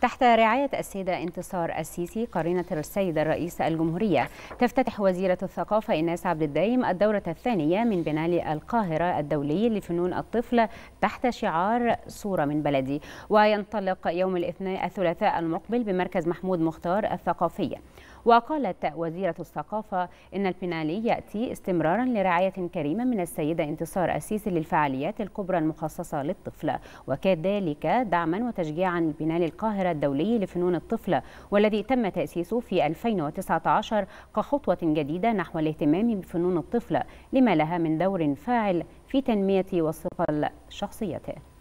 تحت رعاية السيدة انتصار السيسي قرينة السيد الرئيس الجمهورية تفتتح وزيرة الثقافة إناس عبد الدايم الدورة الثانية من بنال القاهرة الدولي لفنون الطفل تحت شعار صورة من بلدي وينطلق يوم الاثنين الثلاثاء المقبل بمركز محمود مختار الثقافية وقالت وزيرة الثقافة إن البنالي يأتي استمرارا لرعاية كريمة من السيدة انتصار السيسي للفعاليات الكبرى المخصصة للطفل وكذلك دعما وتشجيعا لبنالي القاهرة الدولي لفنون الطفل والذي تم تأسيسه في 2019 كخطوة جديدة نحو الاهتمام بفنون الطفل لما لها من دور فاعل في تنمية وصفة شخصيته